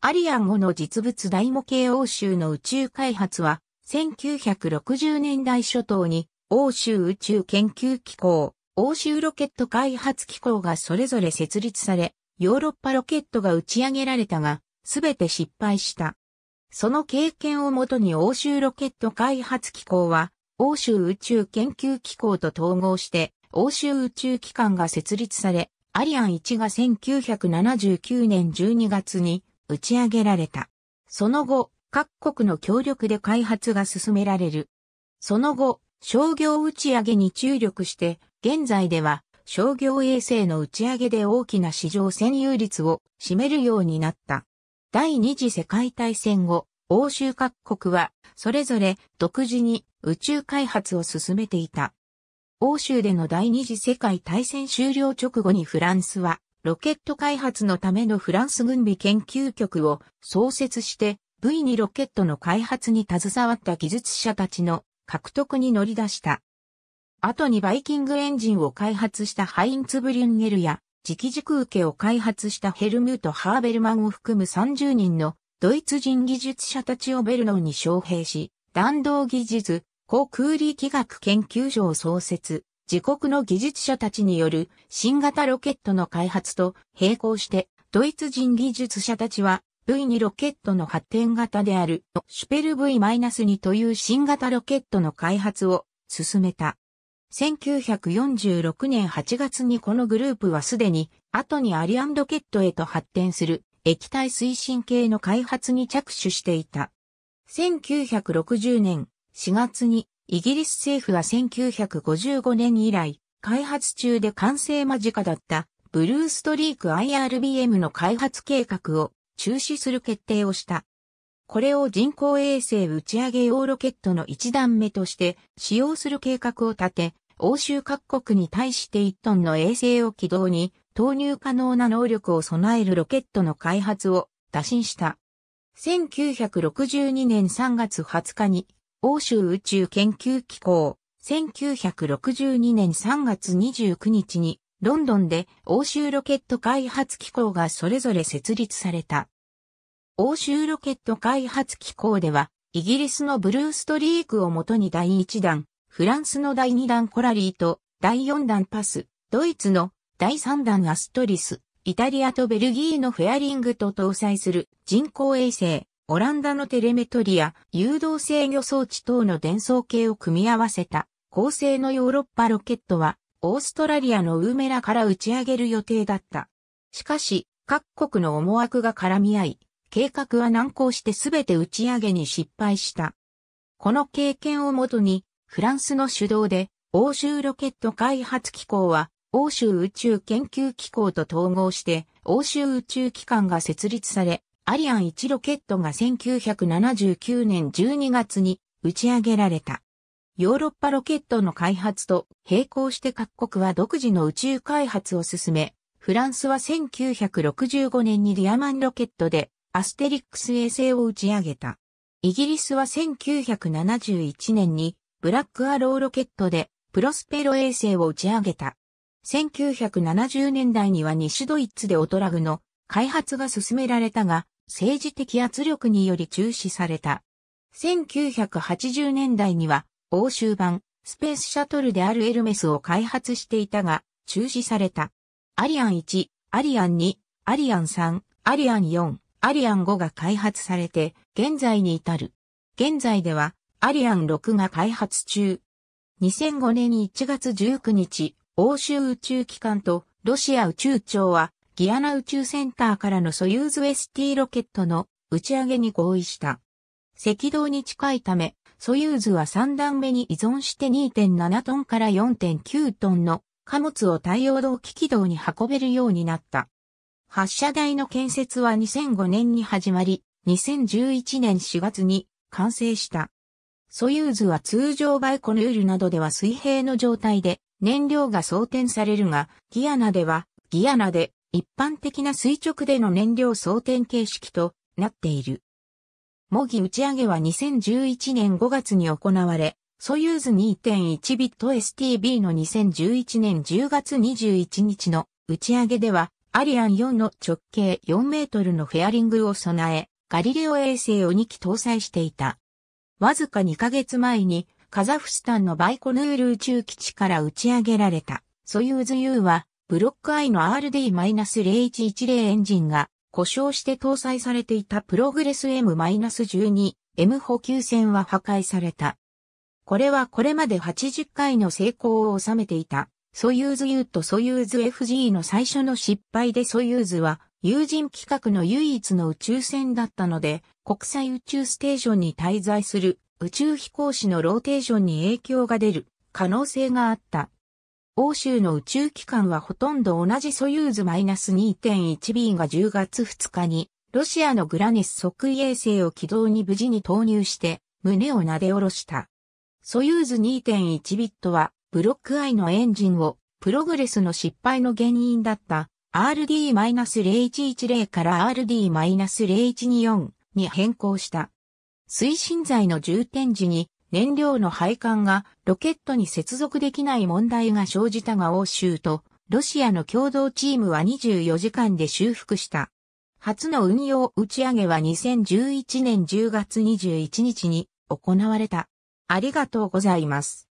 アリアン5の実物大模型欧州の宇宙開発は、1960年代初頭に、欧州宇宙研究機構、欧州ロケット開発機構がそれぞれ設立され、ヨーロッパロケットが打ち上げられたが、すべて失敗した。その経験をもとに欧州ロケット開発機構は、欧州宇宙研究機構と統合して、欧州宇宙機関が設立され、アリアン1が1979年12月に打ち上げられた。その後、各国の協力で開発が進められる。その後、商業打ち上げに注力して、現在では商業衛星の打ち上げで大きな市場占有率を占めるようになった。第二次世界大戦後、欧州各国はそれぞれ独自に宇宙開発を進めていた。欧州での第二次世界大戦終了直後にフランスはロケット開発のためのフランス軍備研究局を創設して V2 ロケットの開発に携わった技術者たちの獲得に乗り出した。後にバイキングエンジンを開発したハインツ・ブリュンゲルや直軸受けを開発したヘルムート・ハーベルマンを含む30人のドイツ人技術者たちをベルノンに招聘し、弾道技術、航空力学研究所を創設、自国の技術者たちによる新型ロケットの開発と並行して、ドイツ人技術者たちは V2 ロケットの発展型であるシュペル V-2 という新型ロケットの開発を進めた。1946年8月にこのグループはすでに後にアリアンロケットへと発展する液体推進系の開発に着手していた。1960年4月にイギリス政府は1955年以来、開発中で完成間近だったブルーストリーク IRBM の開発計画を中止する決定をした。これを人工衛星打ち上げ用ロケットの一段目として使用する計画を立て、欧州各国に対して1トンの衛星を軌道に投入可能な能力を備えるロケットの開発を打診した。1962年3月20日に欧州宇宙研究機構、1962年3月29日に、ロンドンで欧州ロケット開発機構がそれぞれ設立された。欧州ロケット開発機構では、イギリスのブルーストリークをもとに第1弾、フランスの第2弾コラリーと、第4弾パス、ドイツの第3弾アストリス、イタリアとベルギーのフェアリングと搭載する人工衛星オランダのテレメトリア、誘導制御装置等の伝送系を組み合わせた、高性のヨーロッパロケットは、オーストラリアのウーメラから打ち上げる予定だった。しかし、各国の思惑が絡み合い、計画は難航してすべて打ち上げに失敗した。この経験をもとに、フランスの主導で、欧州ロケット開発機構は、欧州宇宙研究機構と統合して、欧州宇宙機関が設立され、アリアン1ロケットが1979年12月に打ち上げられた。ヨーロッパロケットの開発と並行して各国は独自の宇宙開発を進め、フランスは1965年にディアマンロケットでアステリックス衛星を打ち上げた。イギリスは1971年にブラックアローロケットでプロスペロ衛星を打ち上げた。1970年代には西ドイツでオトラグの開発が進められたが、政治的圧力により中止された。1980年代には欧州版スペースシャトルであるエルメスを開発していたが中止された。アリアン1、アリアン2、アリアン3、アリアン4、アリアン5が開発されて現在に至る。現在ではアリアン6が開発中。2005年1月19日、欧州宇宙機関とロシア宇宙庁はギアナ宇宙センターからのソユーズ ST ロケットの打ち上げに合意した。赤道に近いため、ソユーズは3段目に依存して2.7トンから4.9トンの貨物を太陽動機軌道に運べるようになった。発射台の建設は2005年に始まり、2011年4月に完成した。ソユーズは通常バイコヌールなどでは水平の状態で燃料が装填されるが、ギアナでは、ギアナで一般的な垂直での燃料装填形式となっている。模擬打ち上げは2011年5月に行われ、ソユーズ2.1ビット STB の2011年10月21日の打ち上げでは、アリアン4の直径4メートルのフェアリングを備え、ガリレオ衛星を2機搭載していた。わずか2ヶ月前に、カザフスタンのバイコヌール宇宙基地から打ち上げられた、ソユーズ U は、ブロック I の RD-011 エンジンが故障して搭載されていたプログレス M-12 M 補給船は破壊された。これはこれまで80回の成功を収めていた。ソユーズ U とソユーズ FG の最初の失敗でソユーズは友人企画の唯一の宇宙船だったので国際宇宙ステーションに滞在する宇宙飛行士のローテーションに影響が出る可能性があった。欧州の宇宙機関はほとんど同じソユーズ -2.1B が10月2日に、ロシアのグラネス即位衛星を軌道に無事に投入して、胸を撫で下ろした。ソユーズ2.1ビットは、ブロックアイのエンジンを、プログレスの失敗の原因だった、RD-0110 から RD-0124 に変更した。推進剤の充填時に燃料の配管がロケットに接続できない問題が生じたが欧州とロシアの共同チームは24時間で修復した。初の運用打ち上げは2011年10月21日に行われた。ありがとうございます。